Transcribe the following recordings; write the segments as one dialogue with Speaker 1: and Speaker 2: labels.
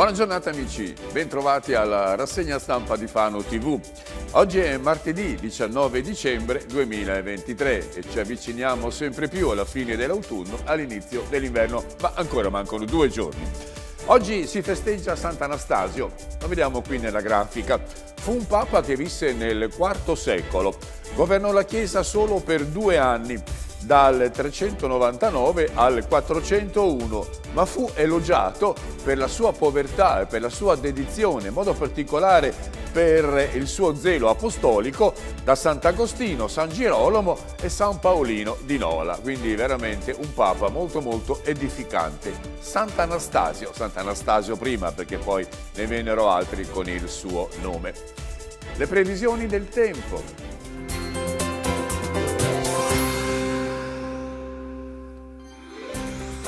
Speaker 1: Buona giornata amici, bentrovati alla rassegna stampa di Fano TV. Oggi è martedì 19 dicembre 2023 e ci avviciniamo sempre più alla fine dell'autunno, all'inizio dell'inverno, ma ancora mancano due giorni. Oggi si festeggia Sant'Anastasio, lo vediamo qui nella grafica. Fu un papa che visse nel IV secolo, governò la Chiesa solo per due anni dal 399 al 401, ma fu elogiato per la sua povertà e per la sua dedizione, in modo particolare per il suo zelo apostolico da Sant'Agostino, San Girolamo e San Paolino di Nola. Quindi veramente un papa molto molto edificante. Sant'Anastasio, Sant'Anastasio prima perché poi ne vennero altri con il suo nome. Le previsioni del tempo.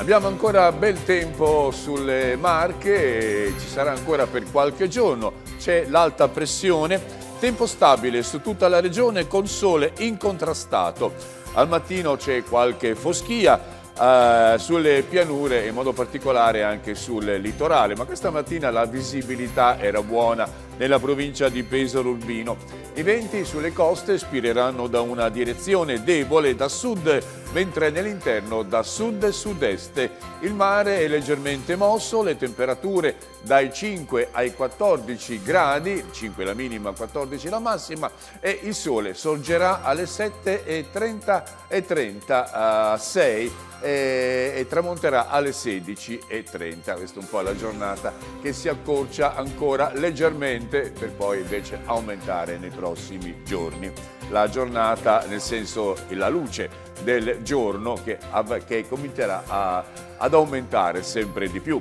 Speaker 1: Abbiamo ancora bel tempo sulle Marche, e ci sarà ancora per qualche giorno, c'è l'alta pressione, tempo stabile su tutta la regione con sole incontrastato. Al mattino c'è qualche foschia, eh, sulle pianure e in modo particolare anche sul litorale, ma questa mattina la visibilità era buona nella provincia di Pesaro Urbino. I venti sulle coste spireranno da una direzione debole da sud, mentre nell'interno da sud-sud-est. Il mare è leggermente mosso, le temperature dai 5 ai 14 gradi, 5 la minima, 14 la massima, e il sole sorgerà alle 7.30 e 36 e, e tramonterà alle 16.30. Questa è un po' la giornata che si accorcia ancora leggermente per poi invece aumentare nei prossimi giorni. La giornata nel senso la luce del giorno che, che comincerà a, ad aumentare sempre di più.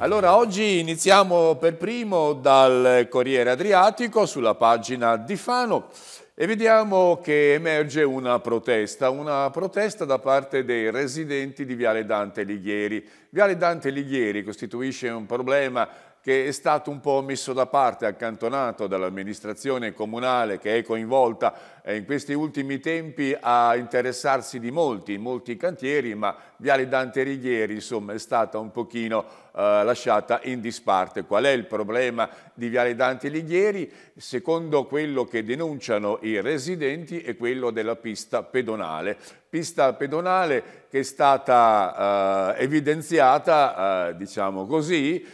Speaker 1: Allora, oggi iniziamo per primo dal Corriere Adriatico sulla pagina di Fano e vediamo che emerge una protesta, una protesta da parte dei residenti di Viale Dante Lighieri. Viale Dante Lighieri costituisce un problema che è stato un po' messo da parte, accantonato dall'amministrazione comunale che è coinvolta eh, in questi ultimi tempi a interessarsi di molti, molti cantieri, ma Viale Dante Righieri insomma, è stata un pochino eh, lasciata in disparte. Qual è il problema di Viale Dante Righieri? Secondo quello che denunciano i residenti è quello della pista pedonale. Pista pedonale che è stata eh, evidenziata, eh, diciamo così,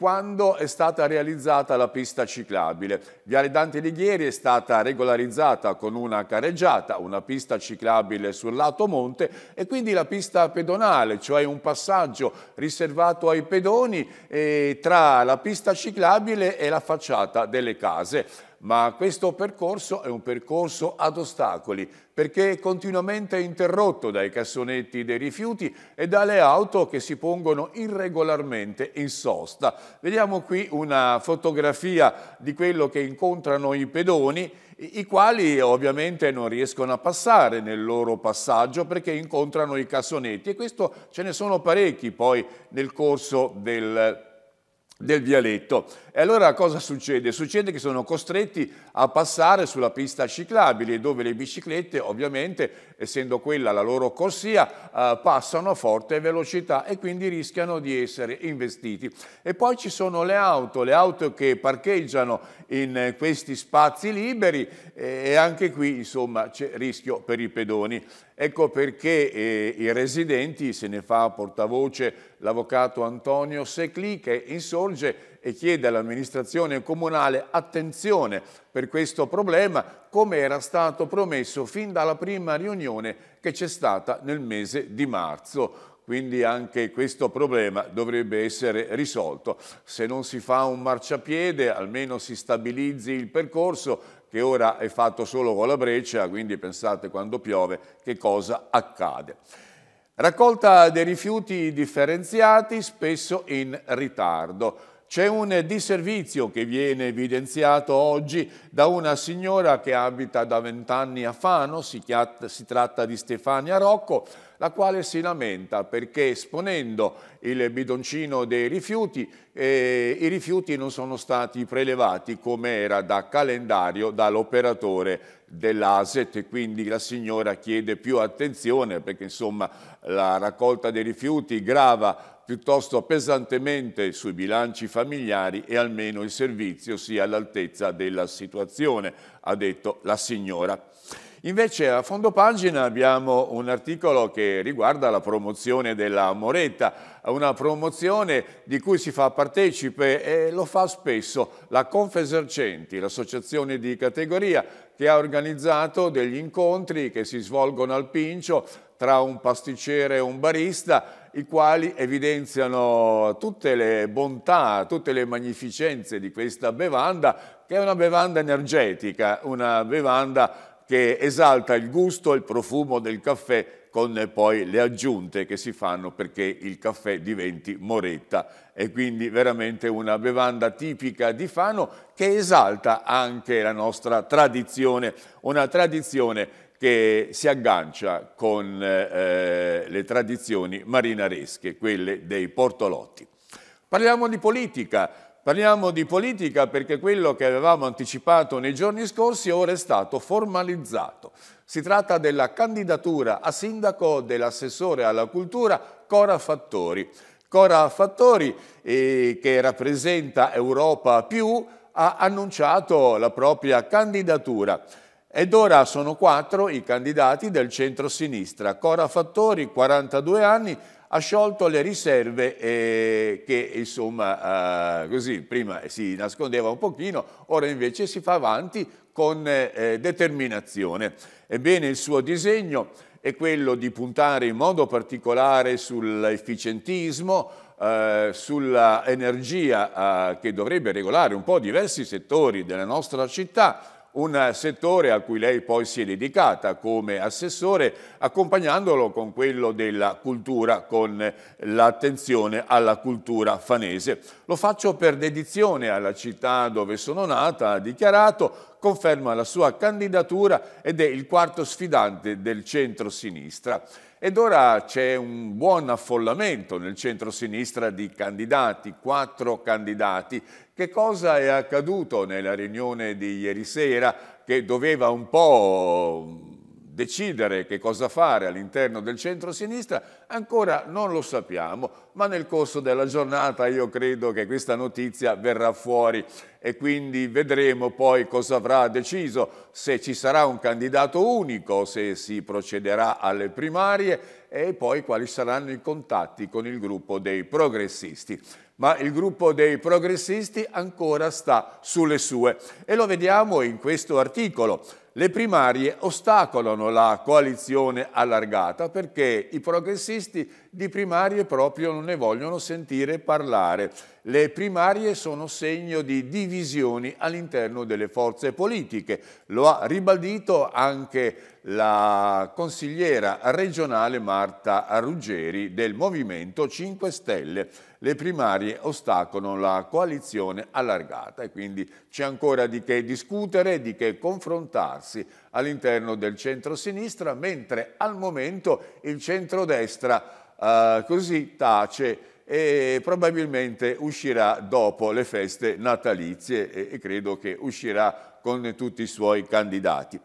Speaker 1: quando è stata realizzata la pista ciclabile. Viale Dante Righieri è stata regolarizzata con con una careggiata, una pista ciclabile sul lato monte e quindi la pista pedonale, cioè un passaggio riservato ai pedoni eh, tra la pista ciclabile e la facciata delle case ma questo percorso è un percorso ad ostacoli perché è continuamente interrotto dai cassonetti dei rifiuti e dalle auto che si pongono irregolarmente in sosta. Vediamo qui una fotografia di quello che incontrano i pedoni i quali ovviamente non riescono a passare nel loro passaggio perché incontrano i cassonetti e questo ce ne sono parecchi poi nel corso del del vialetto. E allora cosa succede? Succede che sono costretti a passare sulla pista ciclabile dove le biciclette ovviamente, essendo quella la loro corsia, eh, passano a forte velocità e quindi rischiano di essere investiti. E poi ci sono le auto, le auto che parcheggiano in eh, questi spazi liberi e anche qui insomma c'è rischio per i pedoni. Ecco perché eh, i residenti, se ne fa portavoce l'avvocato Antonio Secli, che insorge e chiede all'amministrazione comunale attenzione per questo problema, come era stato promesso fin dalla prima riunione che c'è stata nel mese di marzo quindi anche questo problema dovrebbe essere risolto. Se non si fa un marciapiede, almeno si stabilizzi il percorso che ora è fatto solo con la breccia, quindi pensate quando piove che cosa accade. Raccolta dei rifiuti differenziati spesso in ritardo. C'è un disservizio che viene evidenziato oggi da una signora che abita da vent'anni a Fano, si, si tratta di Stefania Rocco, la quale si lamenta perché esponendo il bidoncino dei rifiuti, eh, i rifiuti non sono stati prelevati come era da calendario dall'operatore dell'ASET, quindi la signora chiede più attenzione perché insomma la raccolta dei rifiuti grava piuttosto pesantemente sui bilanci familiari e almeno il servizio sia all'altezza della situazione, ha detto la signora. Invece a fondo pagina abbiamo un articolo che riguarda la promozione della Moretta, una promozione di cui si fa partecipe e lo fa spesso la Confesercenti, l'associazione di categoria che ha organizzato degli incontri che si svolgono al Pincio tra un pasticcere e un barista i quali evidenziano tutte le bontà, tutte le magnificenze di questa bevanda, che è una bevanda energetica, una bevanda che esalta il gusto e il profumo del caffè con poi le aggiunte che si fanno perché il caffè diventi moretta e quindi veramente una bevanda tipica di Fano che esalta anche la nostra tradizione, una tradizione che si aggancia con eh, le tradizioni marinaresche, quelle dei portolotti. Parliamo di politica, parliamo di politica perché quello che avevamo anticipato nei giorni scorsi ora è stato formalizzato. Si tratta della candidatura a sindaco dell'assessore alla cultura Cora Fattori. Cora Fattori, eh, che rappresenta Europa più, ha annunciato la propria candidatura. Ed ora sono quattro i candidati del centro-sinistra. Cora Fattori, 42 anni, ha sciolto le riserve eh, che insomma eh, così prima si nascondeva un pochino, ora invece si fa avanti con eh, determinazione. Ebbene il suo disegno è quello di puntare in modo particolare sull'efficientismo, eh, sulla energia eh, che dovrebbe regolare un po' diversi settori della nostra città, un settore a cui lei poi si è dedicata come assessore, accompagnandolo con quello della cultura, con l'attenzione alla cultura fanese. Lo faccio per dedizione alla città dove sono nata, ha dichiarato, conferma la sua candidatura ed è il quarto sfidante del centro-sinistra. Ed ora c'è un buon affollamento nel centro-sinistra di candidati, quattro candidati. Che cosa è accaduto nella riunione di ieri sera che doveva un po' decidere che cosa fare all'interno del centro-sinistra ancora non lo sappiamo, ma nel corso della giornata io credo che questa notizia verrà fuori e quindi vedremo poi cosa avrà deciso, se ci sarà un candidato unico, se si procederà alle primarie e poi quali saranno i contatti con il gruppo dei progressisti. Ma il gruppo dei progressisti ancora sta sulle sue e lo vediamo in questo articolo. Le primarie ostacolano la coalizione allargata perché i progressisti di primarie proprio non ne vogliono sentire parlare. Le primarie sono segno di divisioni all'interno delle forze politiche. Lo ha ribadito anche la consigliera regionale Marta Ruggeri del Movimento 5 Stelle. Le primarie ostacolano la coalizione allargata e quindi c'è ancora di che discutere, di che confrontarsi all'interno del centro-sinistra, mentre al momento il centrodestra eh, così tace e probabilmente uscirà dopo le feste natalizie e credo che uscirà con tutti i suoi candidati.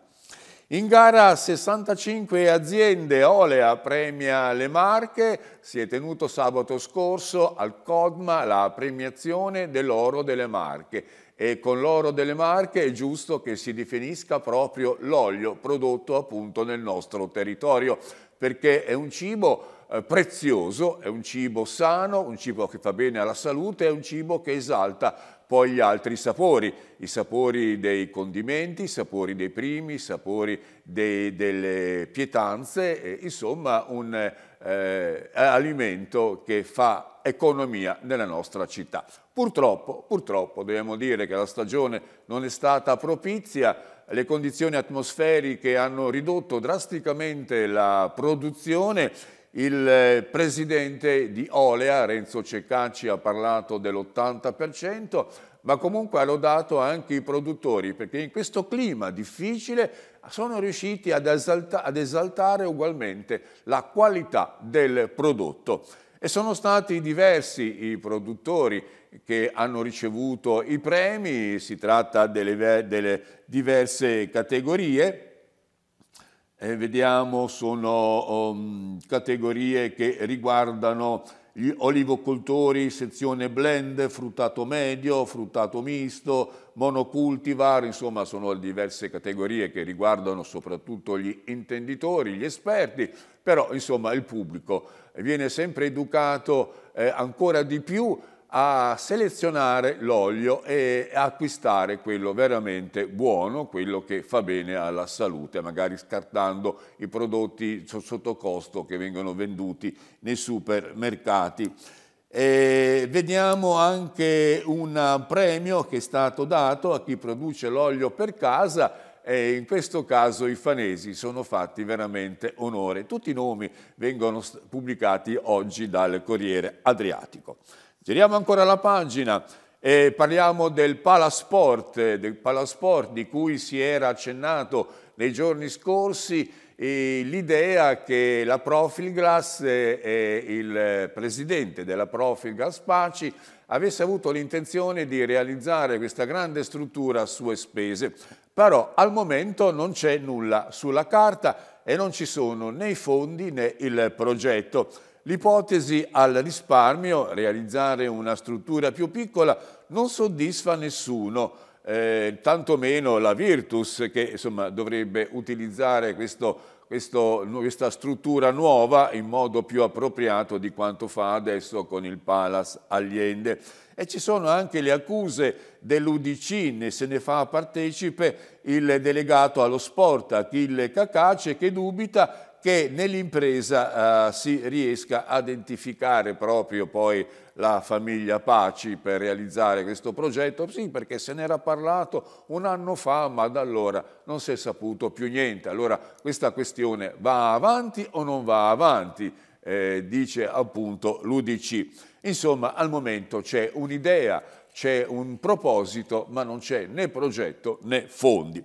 Speaker 1: In gara 65 aziende, Olea premia le Marche, si è tenuto sabato scorso al CODMA la premiazione dell'oro delle Marche e con l'oro delle Marche è giusto che si definisca proprio l'olio prodotto appunto nel nostro territorio perché è un cibo eh, prezioso, è un cibo sano, un cibo che fa bene alla salute, è un cibo che esalta poi gli altri sapori, i sapori dei condimenti, i sapori dei primi, i sapori dei, delle pietanze, eh, insomma un eh, alimento che fa economia nella nostra città. Purtroppo, purtroppo dobbiamo dire che la stagione non è stata propizia, le condizioni atmosferiche hanno ridotto drasticamente la produzione il eh, presidente di Olea, Renzo Ceccacci, ha parlato dell'80%, ma comunque ha lodato anche i produttori, perché in questo clima difficile sono riusciti ad, esalta ad esaltare ugualmente la qualità del prodotto. E sono stati diversi i produttori che hanno ricevuto i premi, si tratta delle, delle diverse categorie, eh, vediamo sono um, categorie che riguardano gli olivocoltori, sezione blend, fruttato medio, fruttato misto, monocultivar, insomma sono diverse categorie che riguardano soprattutto gli intenditori, gli esperti, però insomma il pubblico viene sempre educato eh, ancora di più a selezionare l'olio e acquistare quello veramente buono, quello che fa bene alla salute, magari scartando i prodotti sotto costo che vengono venduti nei supermercati. E vediamo anche un premio che è stato dato a chi produce l'olio per casa e in questo caso i fanesi sono fatti veramente onore. Tutti i nomi vengono pubblicati oggi dal Corriere Adriatico. Giriamo ancora la pagina e parliamo del palasport, del palasport di cui si era accennato nei giorni scorsi, l'idea che la Profilglass e il presidente della Profilglass Paci avesse avuto l'intenzione di realizzare questa grande struttura a sue spese. Però al momento non c'è nulla sulla carta e non ci sono né i fondi né il progetto. L'ipotesi al risparmio, realizzare una struttura più piccola, non soddisfa nessuno, eh, tantomeno la Virtus che insomma, dovrebbe utilizzare questo questo, questa struttura nuova in modo più appropriato di quanto fa adesso con il Palace Allende. E ci sono anche le accuse dell'Udc, ne se ne fa partecipe il delegato allo sport Achille Cacace che dubita che nell'impresa eh, si riesca a identificare proprio poi la famiglia Paci per realizzare questo progetto? Sì, perché se n'era parlato un anno fa, ma da allora non si è saputo più niente. Allora questa questione va avanti o non va avanti? Eh, dice appunto l'Udc. Insomma, al momento c'è un'idea, c'è un proposito, ma non c'è né progetto né fondi.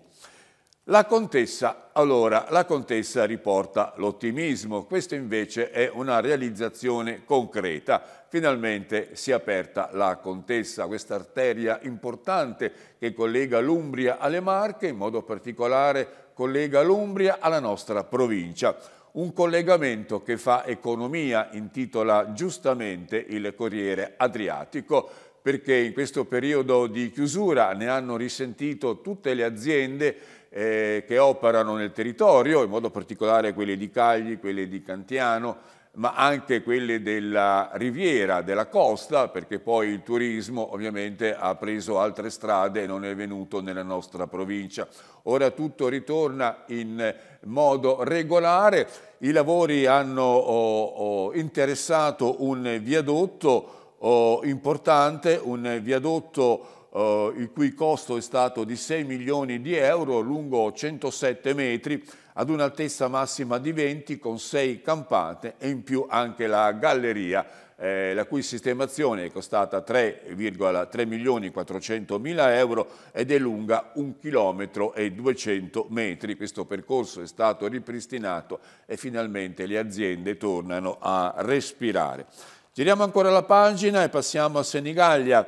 Speaker 1: La contessa, allora, la contessa riporta l'ottimismo, questo invece è una realizzazione concreta. Finalmente si è aperta la contessa, questa arteria importante che collega l'Umbria alle Marche, in modo particolare collega l'Umbria alla nostra provincia. Un collegamento che fa economia, intitola giustamente il Corriere Adriatico, perché in questo periodo di chiusura ne hanno risentito tutte le aziende eh, che operano nel territorio, in modo particolare quelle di Cagli, quelle di Cantiano, ma anche quelle della riviera, della costa, perché poi il turismo ovviamente ha preso altre strade e non è venuto nella nostra provincia. Ora tutto ritorna in modo regolare, i lavori hanno oh, oh, interessato un viadotto oh, importante, un viadotto eh, il cui costo è stato di 6 milioni di euro lungo 107 metri ad un'altezza massima di 20 con 6 campate e in più anche la galleria eh, la cui sistemazione è costata 3,3 milioni 400 mila euro ed è lunga 1 km e 200 metri. Questo percorso è stato ripristinato e finalmente le aziende tornano a respirare. Giriamo ancora la pagina e passiamo a Senigallia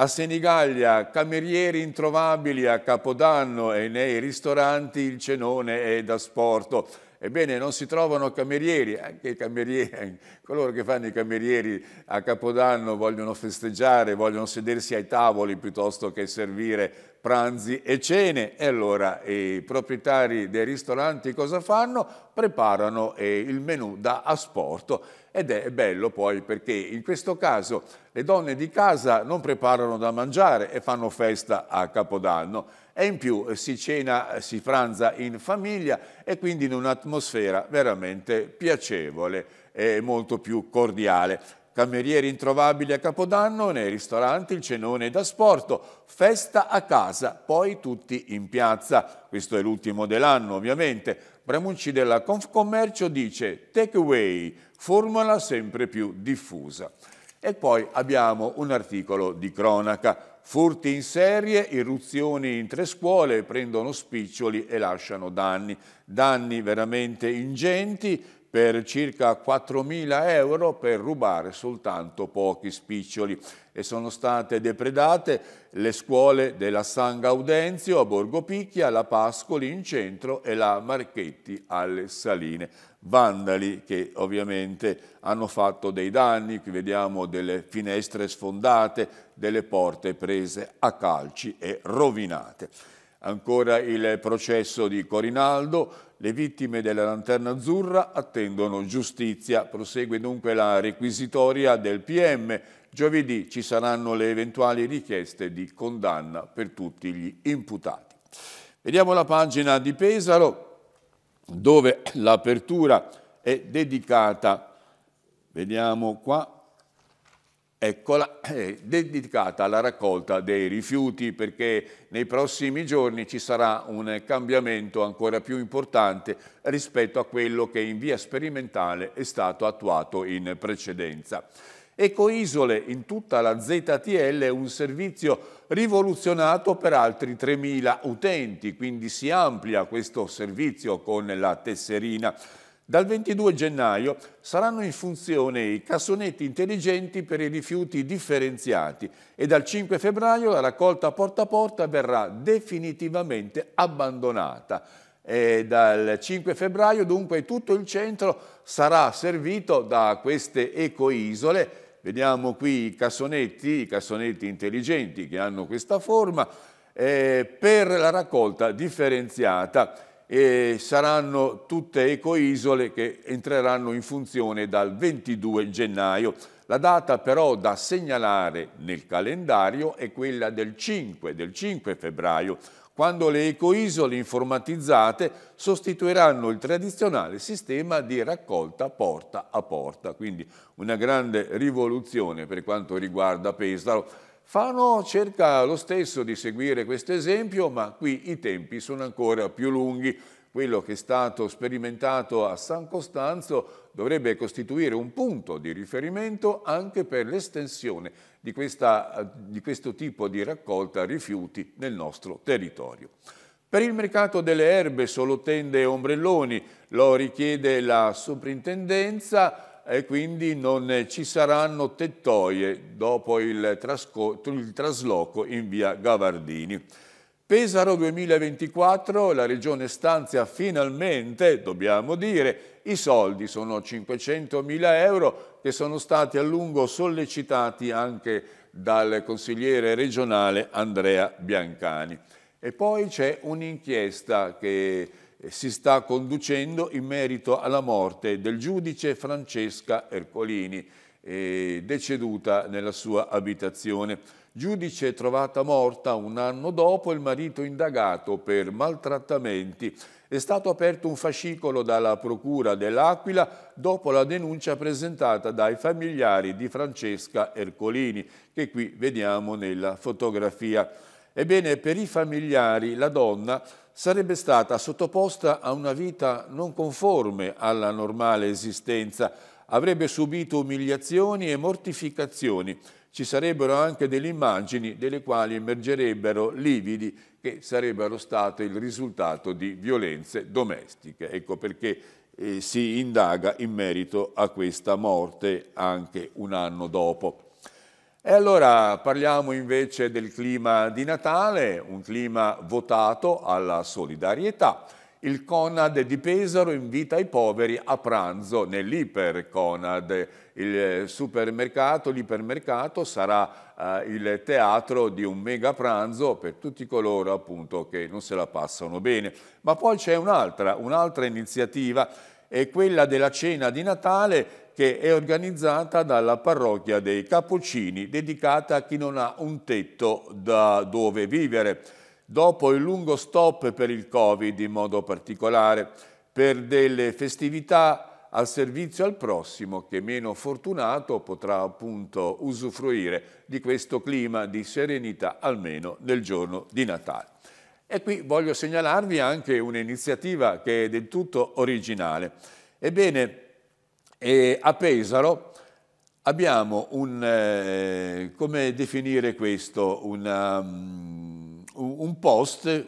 Speaker 1: a Senigallia, camerieri introvabili a Capodanno e nei ristoranti il cenone è da sporto. Ebbene, non si trovano camerieri, anche i camerieri, coloro che fanno i camerieri a Capodanno vogliono festeggiare, vogliono sedersi ai tavoli piuttosto che servire pranzi e cene. E allora i proprietari dei ristoranti cosa fanno? Preparano eh, il menù da asporto ed è bello poi perché in questo caso le donne di casa non preparano da mangiare e fanno festa a Capodanno e in più eh, si cena, eh, si pranza in famiglia e quindi in un'atmosfera veramente piacevole e molto più cordiale camerieri introvabili a Capodanno, nei ristoranti il cenone da sporto, festa a casa, poi tutti in piazza. Questo è l'ultimo dell'anno ovviamente. Bramucci della Confcommercio dice take away, formula sempre più diffusa. E poi abbiamo un articolo di cronaca. Furti in serie, irruzioni in tre scuole, prendono spiccioli e lasciano danni. Danni veramente ingenti, per circa 4.000 euro per rubare soltanto pochi spiccioli e sono state depredate le scuole della San Gaudenzio a Borgo Picchia, la Pascoli in centro e la Marchetti alle Saline. Vandali che ovviamente hanno fatto dei danni, qui vediamo delle finestre sfondate, delle porte prese a calci e rovinate. Ancora il processo di Corinaldo, le vittime della Lanterna Azzurra attendono giustizia. Prosegue dunque la requisitoria del PM. Giovedì ci saranno le eventuali richieste di condanna per tutti gli imputati. Vediamo la pagina di Pesaro, dove l'apertura è dedicata, vediamo qua, Eccola, è eh, dedicata alla raccolta dei rifiuti perché nei prossimi giorni ci sarà un cambiamento ancora più importante rispetto a quello che in via sperimentale è stato attuato in precedenza. Ecoisole in tutta la ZTL è un servizio rivoluzionato per altri 3.000 utenti, quindi si amplia questo servizio con la tesserina. Dal 22 gennaio saranno in funzione i cassonetti intelligenti per i rifiuti differenziati e dal 5 febbraio la raccolta porta a porta verrà definitivamente abbandonata. E dal 5 febbraio dunque tutto il centro sarà servito da queste ecoisole. Vediamo qui i cassonetti, i cassonetti intelligenti che hanno questa forma eh, per la raccolta differenziata e saranno tutte ecoisole che entreranno in funzione dal 22 gennaio. La data però da segnalare nel calendario è quella del 5, del 5 febbraio, quando le ecoisole informatizzate sostituiranno il tradizionale sistema di raccolta porta a porta. Quindi una grande rivoluzione per quanto riguarda Pesaro Fano cerca lo stesso di seguire questo esempio, ma qui i tempi sono ancora più lunghi. Quello che è stato sperimentato a San Costanzo dovrebbe costituire un punto di riferimento anche per l'estensione di, di questo tipo di raccolta rifiuti nel nostro territorio. Per il mercato delle erbe, solo tende e ombrelloni, lo richiede la soprintendenza, e quindi non eh, ci saranno tettoie dopo il, il trasloco in via Gavardini. Pesaro 2024, la regione stanzia finalmente, dobbiamo dire, i soldi sono 500.000 euro che sono stati a lungo sollecitati anche dal consigliere regionale Andrea Biancani. E poi c'è un'inchiesta che si sta conducendo in merito alla morte del giudice Francesca Ercolini, eh, deceduta nella sua abitazione. Giudice trovata morta un anno dopo il marito indagato per maltrattamenti. È stato aperto un fascicolo dalla Procura dell'Aquila dopo la denuncia presentata dai familiari di Francesca Ercolini, che qui vediamo nella fotografia. Ebbene, per i familiari la donna sarebbe stata sottoposta a una vita non conforme alla normale esistenza, avrebbe subito umiliazioni e mortificazioni, ci sarebbero anche delle immagini delle quali emergerebbero lividi che sarebbero state il risultato di violenze domestiche. Ecco perché eh, si indaga in merito a questa morte anche un anno dopo. E allora parliamo invece del clima di Natale, un clima votato alla solidarietà. Il Conad di Pesaro invita i poveri a pranzo nell'Iper Conad. Il supermercato, l'ipermercato sarà eh, il teatro di un mega pranzo per tutti coloro appunto che non se la passano bene. Ma poi c'è un'altra, un'altra iniziativa è quella della cena di Natale che è organizzata dalla parrocchia dei Cappuccini, dedicata a chi non ha un tetto da dove vivere. Dopo il lungo stop per il Covid in modo particolare, per delle festività al servizio al prossimo che meno fortunato potrà appunto usufruire di questo clima di serenità almeno nel giorno di Natale. E qui voglio segnalarvi anche un'iniziativa che è del tutto originale. Ebbene, eh, a Pesaro abbiamo un, eh, come definire questo, Una, um, un post,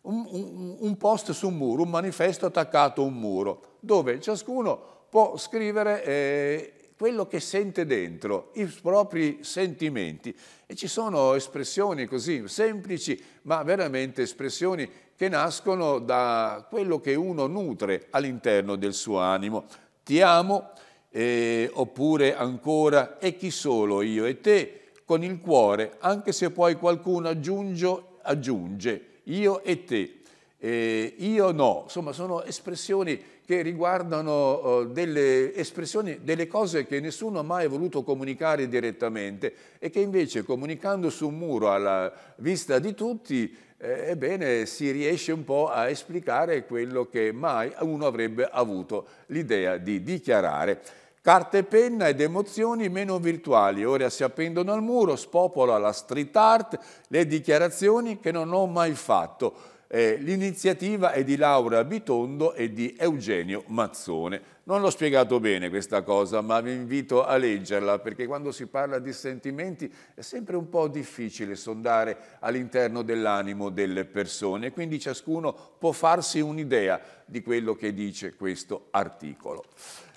Speaker 1: un, un, post su un muro, un manifesto attaccato a un muro, dove ciascuno può scrivere eh, quello che sente dentro, i propri sentimenti. E ci sono espressioni così semplici, ma veramente espressioni che nascono da quello che uno nutre all'interno del suo animo. Ti amo, eh, oppure ancora, e chi solo io e te, con il cuore, anche se poi qualcuno aggiungo, aggiunge, io e te, eh, io no. Insomma, sono espressioni che riguardano oh, delle espressioni, delle cose che nessuno ha mai voluto comunicare direttamente e che invece comunicando su un muro alla vista di tutti, eh, ebbene si riesce un po' a esplicare quello che mai uno avrebbe avuto l'idea di dichiarare. Carta e penna ed emozioni meno virtuali, ora si appendono al muro, spopola la street art, le dichiarazioni che non ho mai fatto. Eh, l'iniziativa è di Laura Bitondo e di Eugenio Mazzone. Non l'ho spiegato bene questa cosa, ma vi invito a leggerla, perché quando si parla di sentimenti è sempre un po' difficile sondare all'interno dell'animo delle persone, quindi ciascuno può farsi un'idea di quello che dice questo articolo.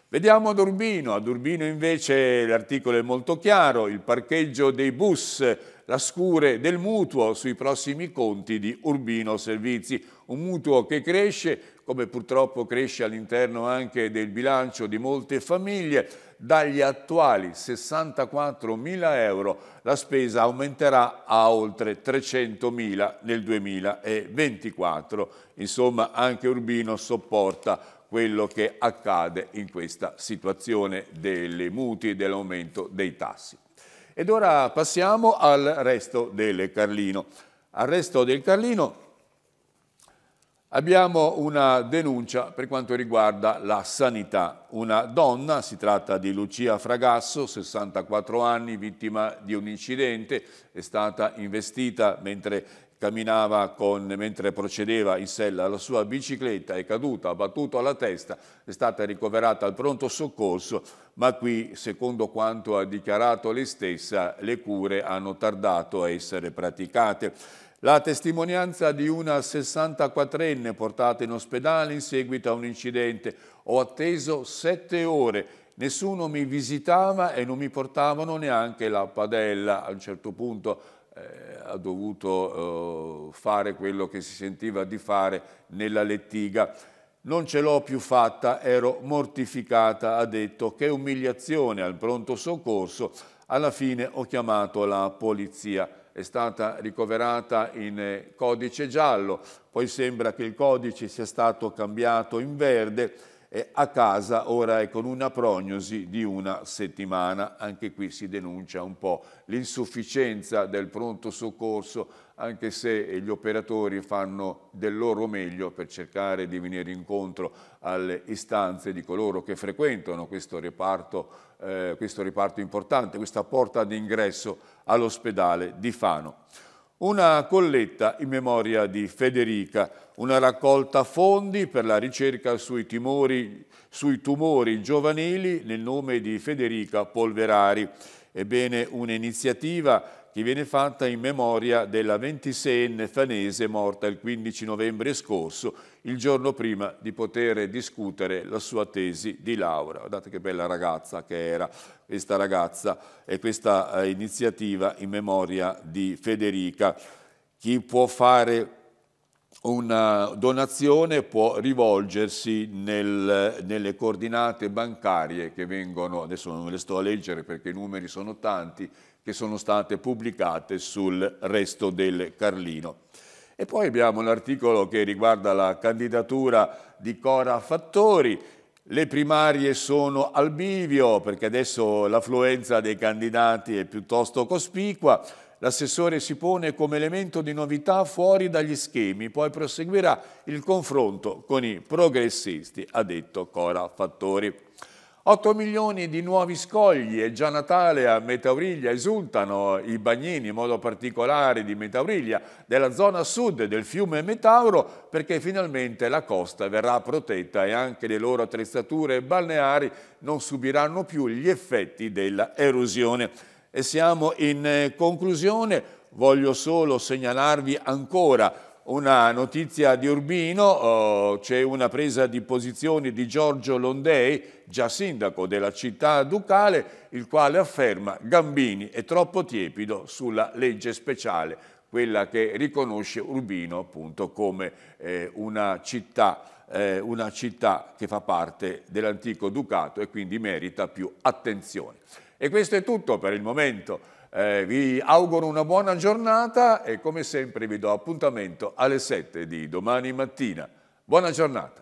Speaker 1: Vediamo ad Urbino, ad Urbino invece l'articolo è molto chiaro, il parcheggio dei bus la scure del mutuo sui prossimi conti di Urbino Servizi, un mutuo che cresce, come purtroppo cresce all'interno anche del bilancio di molte famiglie, dagli attuali 64.000 euro la spesa aumenterà a oltre 300.000 nel 2024. Insomma anche Urbino sopporta quello che accade in questa situazione delle mutui e dell'aumento dei tassi. Ed ora passiamo al resto del Carlino. Al resto del Carlino abbiamo una denuncia per quanto riguarda la sanità. Una donna, si tratta di Lucia Fragasso, 64 anni, vittima di un incidente, è stata investita mentre camminava con, mentre procedeva in sella la sua bicicletta, è caduta, ha battuto la testa, è stata ricoverata al pronto soccorso, ma qui, secondo quanto ha dichiarato lei stessa, le cure hanno tardato a essere praticate. La testimonianza di una 64enne portata in ospedale in seguito a un incidente. Ho atteso sette ore Nessuno mi visitava e non mi portavano neanche la padella. A un certo punto eh, ha dovuto eh, fare quello che si sentiva di fare nella lettiga. Non ce l'ho più fatta, ero mortificata, ha detto, che umiliazione al pronto soccorso, alla fine ho chiamato la polizia è stata ricoverata in eh, codice giallo, poi sembra che il codice sia stato cambiato in verde è a casa, ora è con una prognosi di una settimana. Anche qui si denuncia un po' l'insufficienza del pronto soccorso, anche se gli operatori fanno del loro meglio per cercare di venire incontro alle istanze di coloro che frequentano questo reparto, eh, questo reparto importante, questa porta d'ingresso all'ospedale di Fano una colletta in memoria di Federica, una raccolta fondi per la ricerca sui, timori, sui tumori giovanili nel nome di Federica Polverari. Ebbene, un'iniziativa che viene fatta in memoria della 26enne fanese morta il 15 novembre scorso, il giorno prima di poter discutere la sua tesi di laurea. Guardate che bella ragazza che era questa ragazza e questa eh, iniziativa in memoria di Federica. Chi può fare una donazione può rivolgersi nel, nelle coordinate bancarie che vengono, adesso non le sto a leggere perché i numeri sono tanti, che sono state pubblicate sul resto del Carlino. E poi abbiamo l'articolo che riguarda la candidatura di Cora Fattori. Le primarie sono al bivio perché adesso l'affluenza dei candidati è piuttosto cospicua L'assessore si pone come elemento di novità fuori dagli schemi, poi proseguirà il confronto con i progressisti, ha detto Cora Fattori. 8 milioni di nuovi scogli e già Natale a Metauriglia esultano i bagnini, in modo particolare di Metauriglia, della zona sud del fiume Metauro, perché finalmente la costa verrà protetta e anche le loro attrezzature balneari non subiranno più gli effetti dell'erosione. E siamo in eh, conclusione, voglio solo segnalarvi ancora una notizia di Urbino, oh, c'è una presa di posizione di Giorgio Londei, già sindaco della città ducale, il quale afferma Gambini è troppo tiepido sulla legge speciale, quella che riconosce Urbino appunto come eh, una, città, eh, una città che fa parte dell'antico ducato e quindi merita più attenzione. E questo è tutto per il momento. Eh, vi auguro una buona giornata e come sempre vi do appuntamento alle 7 di domani mattina. Buona giornata.